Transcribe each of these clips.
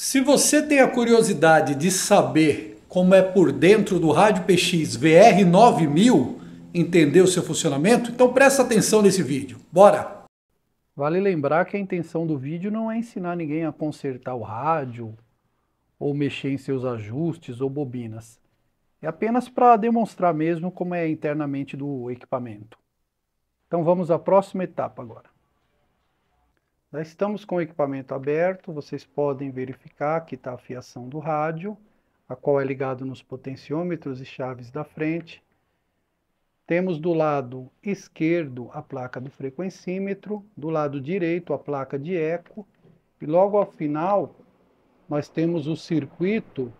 Se você tem a curiosidade de saber como é por dentro do rádio PX VR9000, entender o seu funcionamento, então presta atenção nesse vídeo. Bora! Vale lembrar que a intenção do vídeo não é ensinar ninguém a consertar o rádio, ou mexer em seus ajustes ou bobinas. É apenas para demonstrar mesmo como é internamente do equipamento. Então vamos à próxima etapa agora. Estamos com o equipamento aberto, vocês podem verificar que está a fiação do rádio, a qual é ligado nos potenciômetros e chaves da frente. Temos do lado esquerdo a placa do frequencímetro, do lado direito a placa de eco, e logo ao final nós temos o circuito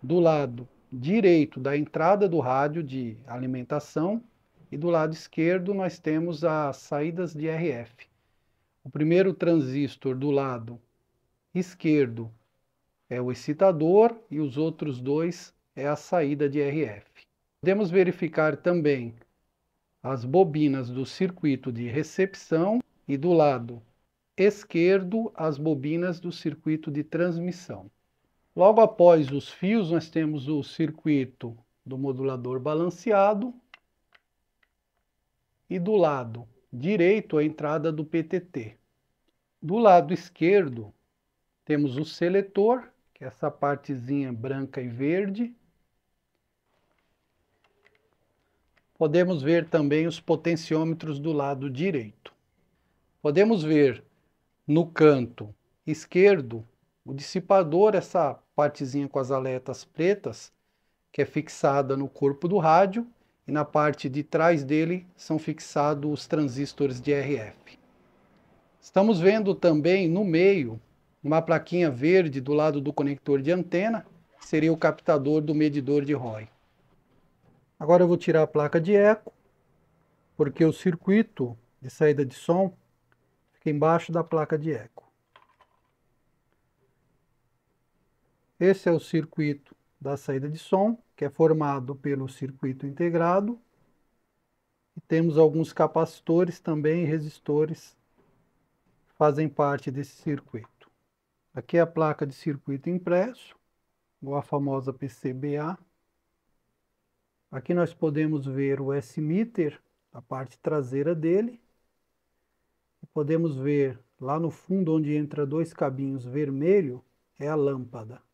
do lado direito da entrada do rádio de alimentação e do lado esquerdo nós temos as saídas de RF. O primeiro transistor do lado esquerdo é o excitador e os outros dois é a saída de RF. Podemos verificar também as bobinas do circuito de recepção e do lado esquerdo as bobinas do circuito de transmissão. Logo após os fios, nós temos o circuito do modulador balanceado e do lado direito à entrada do PTT. Do lado esquerdo, temos o seletor, que é essa partezinha branca e verde. Podemos ver também os potenciômetros do lado direito. Podemos ver no canto esquerdo o dissipador, essa partezinha com as aletas pretas, que é fixada no corpo do rádio, e na parte de trás dele são fixados os transistores de RF. Estamos vendo também no meio uma plaquinha verde do lado do conector de antena, que seria o captador do medidor de ROI. Agora eu vou tirar a placa de eco, porque o circuito de saída de som fica embaixo da placa de eco. Esse é o circuito da saída de som, que é formado pelo circuito integrado. E temos alguns capacitores também, resistores, que fazem parte desse circuito. Aqui é a placa de circuito impresso, ou a famosa PCBA. Aqui nós podemos ver o S-meter, a parte traseira dele. E podemos ver lá no fundo, onde entra dois cabinhos vermelho, é a lâmpada.